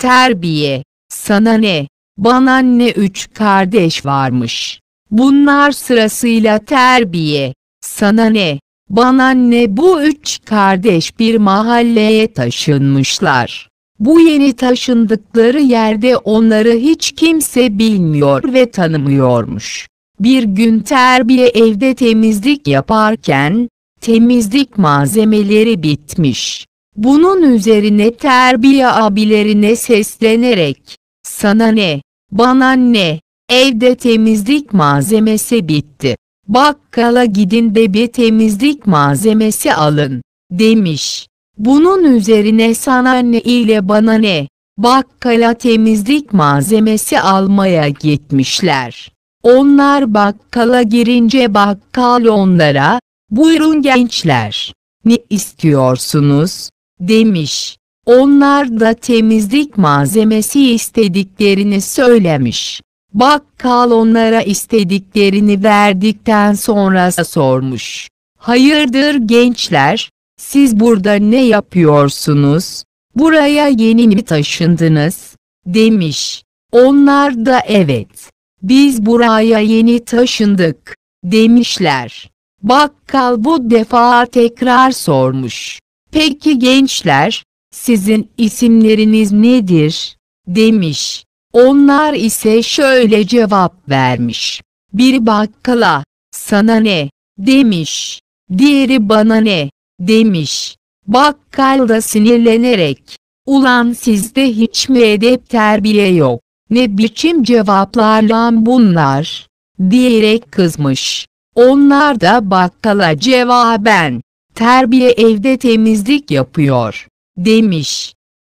Terbiye, sana ne, bana ne üç kardeş varmış. Bunlar sırasıyla terbiye, sana ne, bana ne bu üç kardeş bir mahalleye taşınmışlar. Bu yeni taşındıkları yerde onları hiç kimse bilmiyor ve tanımıyormuş. Bir gün terbiye evde temizlik yaparken, temizlik malzemeleri bitmiş. Bunun üzerine terbiye abilerine seslenerek, sana ne, bana ne, evde temizlik malzemesi bitti. Bakkala gidin de bir temizlik malzemesi alın, demiş. Bunun üzerine sana ne ile bana ne, bakkala temizlik malzemesi almaya gitmişler. Onlar bakkala girince bakkal onlara, buyurun gençler, ne istiyorsunuz, demiş. Onlar da temizlik malzemesi istediklerini söylemiş. Bakkal onlara istediklerini verdikten sonra sormuş. Hayırdır gençler, siz burada ne yapıyorsunuz? Buraya yeni mi taşındınız? Demiş. Onlar da evet. Biz buraya yeni taşındık, demişler. Bakkal bu defa tekrar sormuş. Peki gençler, sizin isimleriniz nedir? demiş. Onlar ise şöyle cevap vermiş. Bir bakkala, sana ne, demiş. Diğeri bana ne, demiş. Bakkal da sinirlenerek, ulan sizde hiç mi edep terbiye yok, ne biçim cevaplar lan bunlar, diyerek kızmış. Onlar da bakkala cevaben, terbiye evde temizlik yapıyor, demiş.